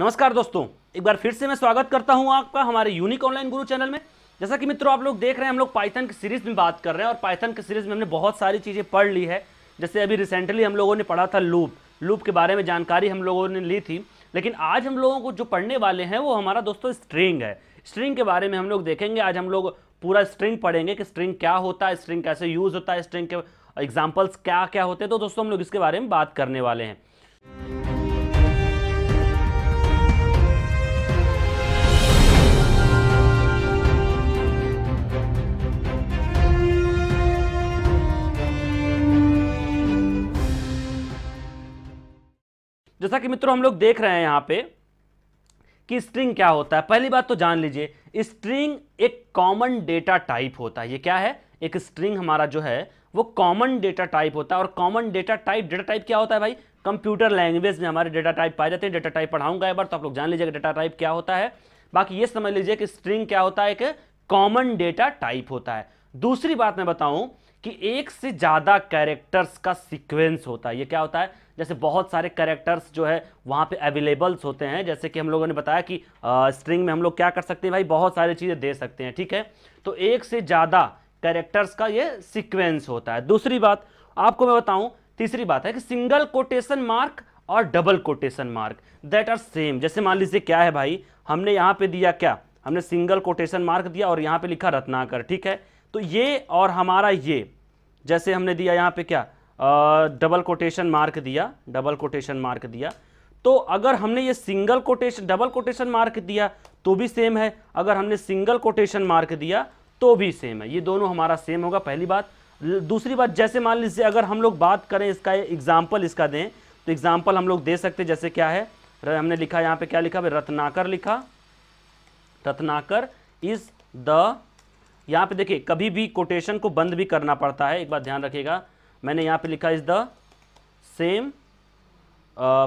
नमस्कार दोस्तों एक बार फिर से मैं स्वागत करता हूं आपका हमारे यूनिक ऑनलाइन गुरु चैनल में जैसा कि मित्रों आप लोग देख रहे हैं हम लोग पाइथन की सीरीज में बात कर रहे हैं और पाइथन की सीरीज में हमने बहुत सारी चीज़ें पढ़ ली है जैसे अभी रिसेंटली हम लोगों ने पढ़ा था लूप लूप के बारे में जानकारी हम लोगों ने ली थी लेकिन आज हम लोगों को जो पढ़ने वाले हैं वो हमारा दोस्तों स्ट्रिंग है स्ट्रिंग के बारे में हम लोग देखेंगे आज हम लोग पूरा स्ट्रिंग पढ़ेंगे कि स्ट्रिंग क्या होता है स्ट्रिंग कैसे यूज़ होता है स्ट्रिंग के एग्जाम्पल्स क्या क्या होते हैं तो दोस्तों हम लोग इसके बारे में बात करने वाले हैं जैसा कि मित्रों हम लोग देख रहे हैं यहां पे कि स्ट्रिंग क्या होता है पहली बात तो जान लीजिए स्ट्रिंग एक कॉमन डेटा टाइप होता है ये क्या है एक स्ट्रिंग हमारा जो है वो कॉमन डेटा टाइप होता है और common data type data type क्या होता है भाई कंप्यूटर लैंग्वेज में हमारे डेटा टाइप पाए जाते हैं डेटा टाइप पढ़ाऊंगा एक बार तो आप लोग जान लीजिएगा डेटा टाइप क्या होता है बाकी ये समझ लीजिए कि स्ट्रिंग क्या होता है एक कॉमन डेटा टाइप होता है दूसरी बात मैं बताऊं कि एक से ज़्यादा कैरेक्टर्स का सीक्वेंस होता है ये क्या होता है जैसे बहुत सारे करेक्टर्स जो है वहाँ पे अवेलेबल्स होते हैं जैसे कि हम लोगों ने बताया कि आ, स्ट्रिंग में हम लोग क्या कर सकते हैं भाई बहुत सारी चीज़ें दे सकते हैं ठीक है तो एक से ज़्यादा करेक्टर्स का ये सिक्वेंस होता है दूसरी बात आपको मैं बताऊँ तीसरी बात है कि सिंगल कोटेशन मार्क और double quotation mark that are same जैसे मान लीजिए क्या है भाई हमने यहाँ पर दिया क्या हमने सिंगल कोटेशन मार्क दिया और यहाँ पर लिखा रत्नाकर ठीक है तो ये और हमारा ये जैसे हमने दिया यहाँ पे क्या डबल कोटेशन मार्क दिया डबल कोटेशन मार्क दिया तो अगर हमने ये single quotation double quotation mark दिया तो भी सेम है अगर हमने सिंगल कोटेशन मार्क दिया तो भी सेम है ये दोनों हमारा सेम होगा पहली बात दूसरी बात जैसे मान लीजिए अगर हम लोग बात करें इसका एग्जाम्पल इसका दें तो एग्जाम्पल हम लोग दे सकते जैसे क्या है हमने लिखा यहाँ पे क्या लिखा भाई रत्नाकर लिखा रत्नाकर इज द यहाँ पे देखिए कभी भी कोटेशन को बंद भी करना पड़ता है एक बार ध्यान रखिएगा मैंने यहाँ पे लिखा इज़ द सेम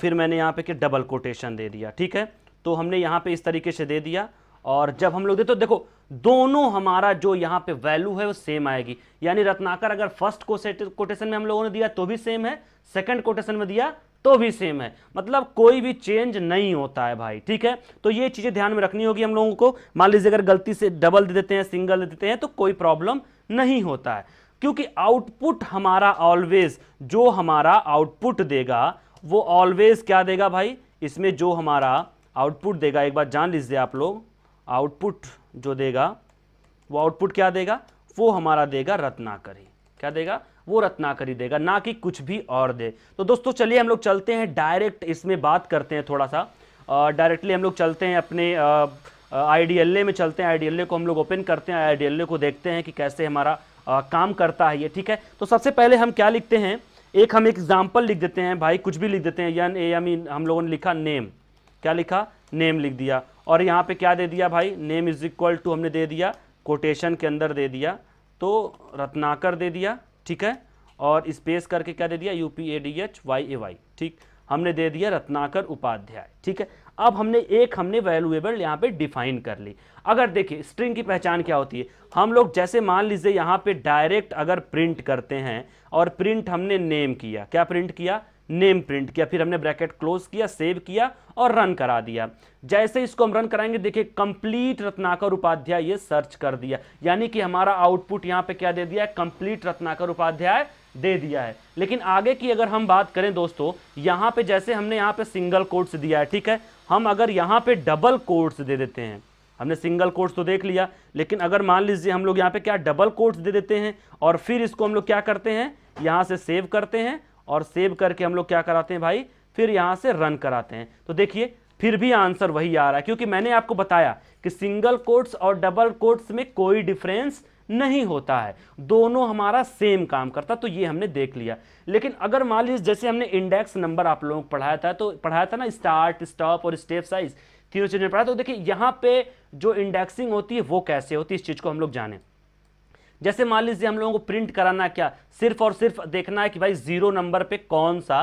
फिर मैंने यहाँ पे कि डबल कोटेशन दे दिया ठीक है तो हमने यहाँ पे इस तरीके से दे दिया और जब हम लोग दे तो देखो दोनों हमारा जो यहाँ पे वैल्यू है वो सेम आएगी यानी रत्नाकर अगर फर्स्ट कोटेशन में हम लोगों ने दिया तो भी सेम है सेकेंड कोटेशन में दिया तो भी सेम है मतलब कोई भी चेंज नहीं होता है भाई ठीक है तो ये चीज़ें ध्यान में रखनी होगी हम लोगों को मान लीजिए अगर गलती से डबल दे देते हैं सिंगल दे देते हैं तो कोई प्रॉब्लम नहीं होता है क्योंकि आउटपुट हमारा ऑलवेज जो हमारा आउटपुट देगा वो ऑलवेज क्या देगा भाई इसमें जो हमारा आउटपुट देगा एक बार जान लीजिए आप लोग आउटपुट जो देगा वो आउटपुट क्या देगा वो हमारा देगा रत्नाकरी क्या देगा वो रत्नाकरी देगा ना कि कुछ भी और दे तो दोस्तों चलिए हम लोग चलते हैं डायरेक्ट इसमें बात करते हैं थोड़ा सा डायरेक्टली हम लोग चलते हैं अपने आई में चलते हैं आई को हम लोग ओपन करते हैं आईडीएलए को देखते हैं कि कैसे हमारा आ, काम करता है ये ठीक है तो सबसे पहले हम क्या लिखते हैं एक हम एग्जाम्पल लिख देते हैं भाई कुछ भी लिख देते हैं यन ए एम हम लोगों ने लिखा नेम क्या लिखा नेम लिख दिया और यहाँ पे क्या दे दिया भाई नेम इज इक्वल टू हमने दे दिया कोटेशन के अंदर दे दिया तो रत्नाकर दे दिया ठीक है और स्पेस करके क्या दे दिया U P A D H Y A Y ठीक हमने दे दिया रत्नाकर उपाध्याय ठीक है अब हमने एक हमने वैल्यूएबल यहाँ पे डिफाइन कर ली अगर देखिए स्ट्रिंग की पहचान क्या होती है हम लोग जैसे मान लीजिए यहाँ पे डायरेक्ट अगर प्रिंट करते हैं और प्रिंट हमने नेम किया क्या प्रिंट किया नेम प्रिंट किया फिर हमने ब्रैकेट क्लोज किया सेव किया और रन करा दिया जैसे इसको हम रन कराएंगे देखिए कंप्लीट रत्नाकर उपाध्याय ये सर्च कर दिया यानी कि हमारा आउटपुट यहाँ पे क्या दे दिया है कंप्लीट रत्नाकर उपाध्याय दे दिया है लेकिन आगे की अगर हम बात करें दोस्तों यहाँ पे जैसे हमने यहाँ पे सिंगल कोड्स दिया है ठीक है हम अगर यहाँ पे डबल कोर्ट्स दे देते हैं हमने सिंगल कोर्ट्स तो देख लिया लेकिन अगर मान लीजिए हम लोग यहाँ पे क्या डबल कोर्ट्स दे देते हैं और फिर इसको हम लोग क्या करते हैं यहाँ से सेव करते हैं और सेव करके हम लोग क्या कराते हैं भाई फिर यहाँ से रन कराते हैं तो देखिए फिर भी आंसर वही आ रहा है क्योंकि मैंने आपको बताया कि सिंगल कोर्ट्स और डबल कोर्ट्स में कोई डिफरेंस नहीं होता है दोनों हमारा सेम काम करता तो ये हमने देख लिया लेकिन अगर मान लीजिए जैसे हमने इंडेक्स नंबर आप लोगों को पढ़ाया था तो पढ़ाया था ना स्टार्ट स्टॉप और स्टेप साइज तीनों चीज़ें पढ़ाया तो देखिए यहां पे जो इंडेक्सिंग होती है वो कैसे होती है इस चीज़ को हम लोग जाने जैसे मान लीजिए हम लोगों को प्रिंट कराना क्या सिर्फ और सिर्फ देखना है कि भाई जीरो नंबर पे कौन सा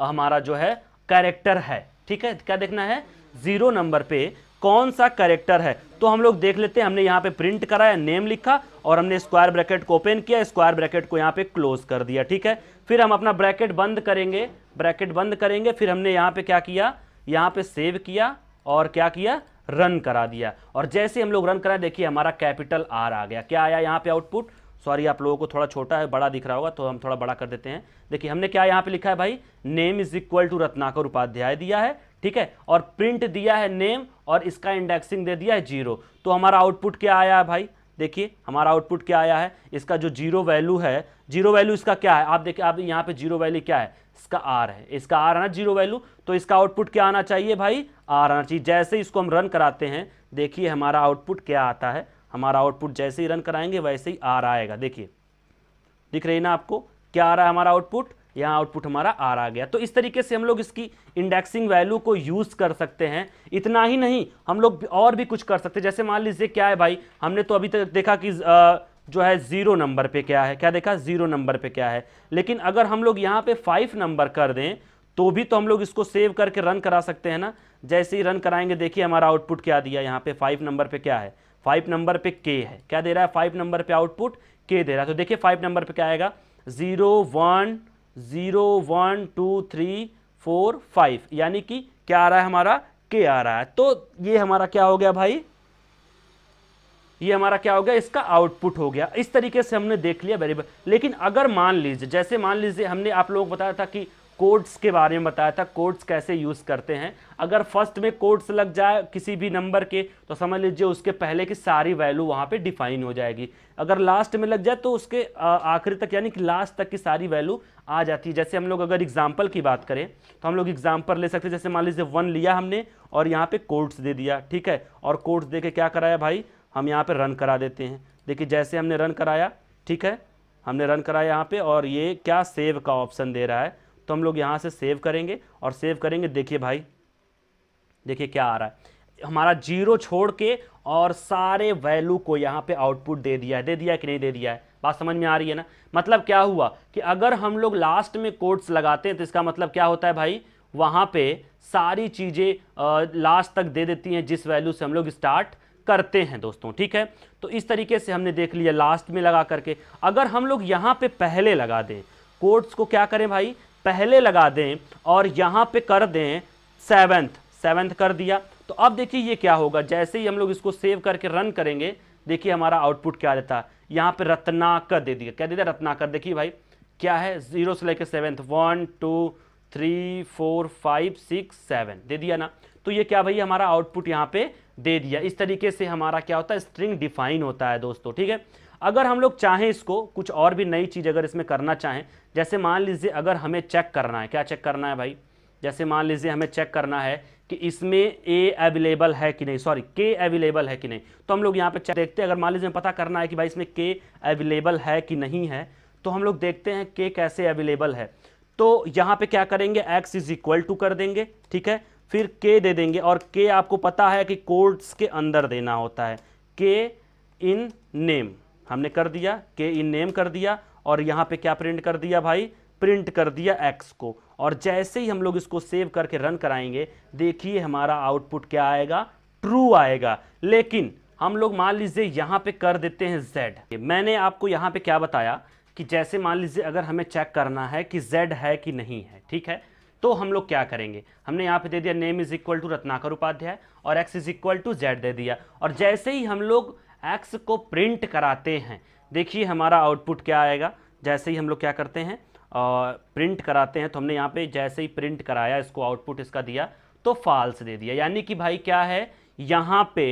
हमारा जो है कैरेक्टर है ठीक है क्या देखना है जीरो नंबर पे कौन सा कैरेक्टर है तो हम लोग देख लेते हैं हमने यहाँ पे प्रिंट कराया नेम लिखा और हमने स्क्वायर ब्रैकेट को ओपन किया स्क्वायर ब्रैकेट को यहाँ पे क्लोज कर दिया ठीक है फिर हम अपना ब्रैकेट बंद करेंगे ब्रैकेट बंद करेंगे फिर हमने यहाँ पे क्या किया यहाँ पे सेव किया और क्या किया रन करा दिया और जैसे हम लोग रन कराए देखिए हमारा कैपिटल आर आ गया क्या आया यहाँ पे आउटपुट सॉरी आप लोगों को थोड़ा छोटा है बड़ा दिख रहा होगा तो हम थोड़ा बड़ा कर देते हैं देखिए हमने क्या यहाँ पे लिखा है भाई name is equal to Ratnakar Upadhyay दिया है ठीक है और प्रिंट दिया है नेम और इसका इंडेक्सिंग दे दिया है जीरो तो हमारा आउटपुट क्या आया है भाई देखिए हमारा आउटपुट क्या आया है इसका जो जीरो वैल्यू है जीरो वैल्यू इसका क्या है आप देखिए आप यहाँ पे जीरो वैल्यू क्या है इसका आर है इसका आर है ना जीरो वैल्यू तो इसका आउटपुट क्या आना चाहिए भाई आर आना चाहिए जैसे इसको हम रन कराते हैं देखिए हमारा आउटपुट क्या आता है हमारा आउटपुट जैसे ही रन कराएंगे वैसे ही आर आएगा देखिए दिख रही ना आपको क्या आ रहा है हमारा आउटपुट यहाँ आउटपुट हमारा आर आ गया तो इस तरीके से हम लोग इसकी इंडेक्सिंग वैल्यू को यूज़ कर सकते हैं इतना ही नहीं हम लोग और भी कुछ कर सकते हैं जैसे मान लीजिए क्या है भाई हमने तो अभी तक देखा कि जो है ज़ीरो नंबर पे क्या है क्या देखा ज़ीरो नंबर पे क्या है लेकिन अगर हम लोग यहाँ पे फाइव नंबर कर दें तो भी तो हम लोग इसको सेव करके रन करा सकते हैं ना जैसे ही रन कराएंगे देखिए हमारा आउटपुट क्या दिया यहाँ पे फाइव नंबर पे क्या है फाइव नंबर पे के है क्या दे रहा है फाइव नंबर पे आउटपुट के दे रहा है तो देखिए फाइव नंबर पे क्या आएगा zero one zero one two three four five यानी कि क्या आ रहा है हमारा के आ रहा है तो ये हमारा क्या हो गया भाई ये हमारा क्या हो गया इसका आउटपुट हो गया इस तरीके से हमने देख लिया वेरिएबल लेकिन अगर मान लीजिए जैसे मान लीजिए हमने आप लोगों को बताया था कि कोड्स के बारे में बताया था कोड्स कैसे यूज़ करते हैं अगर फर्स्ट में कोड्स लग जाए किसी भी नंबर के तो समझ लीजिए उसके पहले की सारी वैल्यू वहां पे डिफाइन हो जाएगी अगर लास्ट में लग जाए तो उसके आखिरी तक यानी कि लास्ट तक की सारी वैल्यू आ जाती है जैसे हम लोग अगर एग्जाम्पल की बात करें तो हम लोग एग्जाम्पल ले सकते हैं जैसे मान लीजिए वन लिया हमने और यहाँ पे कोर्ट्स दे दिया ठीक है और कोर्ट्स दे के क्या कराया भाई हम यहाँ पे रन करा देते हैं देखिए जैसे हमने रन कराया ठीक है हमने रन कराया यहाँ पे और ये क्या सेव का ऑप्शन दे रहा है तो हम लोग यहाँ से सेव करेंगे और सेव करेंगे देखिए भाई देखिए क्या आ रहा है हमारा जीरो छोड़ के और सारे वैल्यू को यहाँ पे आउटपुट दे दिया है दे दिया है कि नहीं दे दिया है बात समझ में आ रही है ना मतलब क्या हुआ कि अगर हम लोग लास्ट में कोड्स लगाते हैं तो इसका मतलब क्या होता है भाई वहाँ पे सारी चीज़ें लास्ट तक दे देती हैं जिस वैल्यू से हम लोग स्टार्ट करते हैं दोस्तों ठीक है तो इस तरीके से हमने देख लिया लास्ट में लगा करके अगर हम लोग यहाँ पर पहले लगा दें कोड्स को क्या करें भाई पहले लगा दें और यहाँ पर कर दें सेवेंथ सेवेंथ कर दिया तो अब देखिए ये क्या होगा जैसे ही हम लोग इसको सेव करके रन करेंगे देखिए हमारा आउटपुट क्या देता है यहाँ पर रत्नाकर दे दिया क्या दे दिया रत्नाकर देखिए भाई क्या है जीरो से लेकर seven one two three four five six seven दे दिया ना तो ये क्या भाई हमारा आउटपुट यहाँ पे दे दिया इस तरीके से हमारा क्या होता है स्ट्रिंग डिफाइन होता है दोस्तों ठीक है अगर हम लोग चाहें इसको कुछ और भी नई चीज़ अगर इसमें करना चाहें जैसे मान लीजिए अगर हमें चेक करना है क्या चेक करना है भाई जैसे मान लीजिए हमें चेक करना है कि इसमें ए अवेलेबल है कि नहीं सॉरी के अवेलेबल है कि नहीं तो हम लोग यहाँ पे देखते हैं अगर मान लीजिए पता करना है कि भाई इसमें के अवेलेबल है कि नहीं है तो हम लोग देखते हैं के कैसे अवेलेबल है तो यहाँ पे क्या करेंगे x इज इक्वल टू कर देंगे ठीक है फिर के दे देंगे और के आपको पता है कि कोड्स के अंदर देना होता है के इन नेम हमने कर दिया के इन नेम कर दिया और यहाँ पे क्या प्रिंट कर दिया भाई प्रिंट कर दिया एक्स को और जैसे ही हम लोग इसको सेव करके रन कराएंगे देखिए हमारा आउटपुट क्या आएगा ट्रू आएगा लेकिन हम लोग मान लीजिए यहाँ पे कर देते हैं z मैंने आपको यहाँ पे क्या बताया कि जैसे मान लीजिए अगर हमें चेक करना है कि z है कि नहीं है ठीक है तो हम लोग क्या करेंगे हमने यहाँ पे दे दिया name is equal to Ratnakar Upadhyay और X is equal to Z दे दिया और जैसे ही हम लोग एक्स को प्रिंट कराते हैं देखिए हमारा आउटपुट क्या आएगा जैसे ही हम लोग क्या करते हैं प्रिंट कराते हैं तो हमने यहाँ पे जैसे ही प्रिंट कराया इसको आउटपुट इसका दिया तो फॉल्स दे दिया यानी कि भाई क्या है यहाँ पे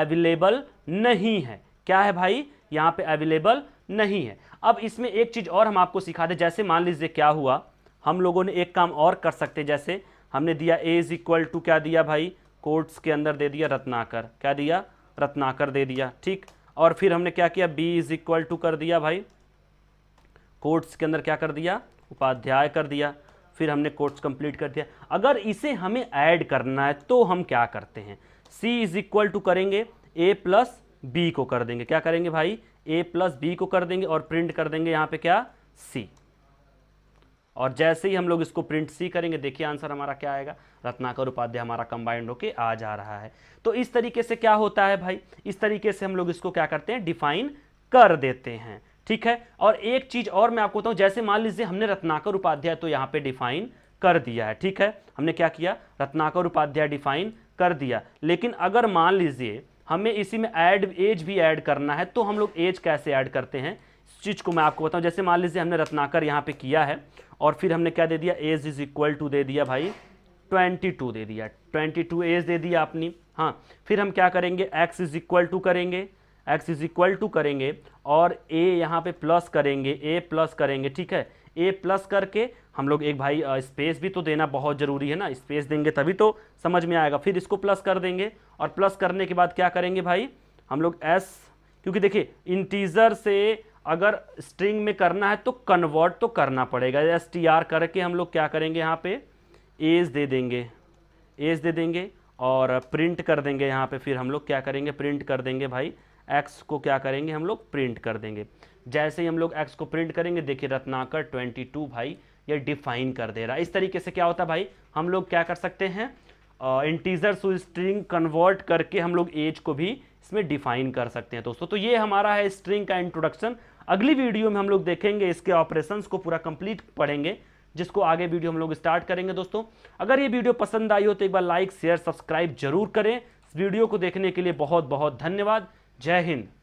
अवेलेबल नहीं है क्या है भाई यहाँ पे अवेलेबल नहीं है अब इसमें एक चीज़ और हम आपको सिखा दें जैसे मान लीजिए क्या हुआ हम लोगों ने एक काम और कर सकते जैसे हमने दिया ए इज़ इक्वल टू क्या दिया भाई कोर्ट्स के अंदर दे दिया रत्नाकर क्या दिया रत्नाकर दे दिया ठीक और फिर हमने क्या किया बी इज़ इक्वल टू कर दिया भाई कोर्ट्स के अंदर क्या कर दिया उपाध्याय कर दिया फिर हमने कोर्ट्स कंप्लीट कर दिया अगर इसे हमें ऐड करना है तो हम क्या करते हैं सी इज इक्वल टू करेंगे ए प्लस बी को कर देंगे क्या करेंगे भाई ए प्लस बी को कर देंगे और प्रिंट कर देंगे यहाँ पे क्या सी और जैसे ही हम लोग इसको प्रिंट सी करेंगे देखिए आंसर हमारा क्या आएगा रत्नाकर उपाध्याय हमारा कंबाइंड होके आ जा रहा है तो इस तरीके से क्या होता है भाई इस तरीके से हम लोग इसको क्या करते हैं डिफाइन कर देते हैं ठीक है और एक चीज और मैं आपको बताऊं जैसे मान लीजिए हमने रत्नाकर उपाध्याय तो यहाँ पे डिफाइन कर दिया है ठीक है हमने क्या किया रत्नाकर उपाध्याय डिफाइन कर दिया लेकिन अगर मान लीजिए हमें इसी में ऐड एज भी ऐड करना है तो हम लोग एज कैसे ऐड करते हैं इस चीज़ को मैं आपको बताऊं जैसे मान लीजिए हमने रत्नाकर यहाँ पर किया है और फिर हमने क्या दे दिया एज इज इक्वल टू दे दिया भाई टू दे दिया टू एज दे दिया आपने हाँ फिर हम क्या करेंगे एक्स इज इक्वल टू करेंगे एक्स इज इक्वल टू करेंगे और ए यहाँ पे प्लस करेंगे ए प्लस करेंगे ठीक है ए प्लस करके हम लोग एक भाई स्पेस भी तो देना बहुत ज़रूरी है ना स्पेस देंगे तभी तो समझ में आएगा फिर इसको प्लस कर देंगे और प्लस करने के बाद क्या करेंगे भाई हम लोग एस क्योंकि देखिए इंटीज़र से अगर स्ट्रिंग में करना है तो कन्वर्ट तो करना पड़ेगा एस टी आर करके हम लोग क्या करेंगे यहाँ पे एज दे देंगे एज दे देंगे और प्रिंट कर देंगे यहाँ पे फिर हम लोग क्या करेंगे प्रिंट कर देंगे भाई एक्स को क्या करेंगे हम लोग प्रिंट कर देंगे जैसे ही हम लोग एक्स को प्रिंट करेंगे देखिए रत्नाकर 22 भाई ये डिफाइन कर दे रहा है इस तरीके से क्या होता है भाई हम लोग क्या कर सकते हैं इंटीजर टू स्ट्रिंग कन्वर्ट करके हम लोग एज को भी इसमें डिफाइन कर सकते हैं दोस्तों तो ये हमारा है स्ट्रिंग का इंट्रोडक्शन अगली वीडियो में हम लोग देखेंगे इसके ऑपरेशन को पूरा कंप्लीट पढ़ेंगे जिसको आगे वीडियो हम लोग स्टार्ट करेंगे दोस्तों अगर ये वीडियो पसंद आई हो तो एक बार लाइक शेयर सब्सक्राइब जरूर करें इस वीडियो को देखने के लिए बहुत बहुत धन्यवाद जय हिंद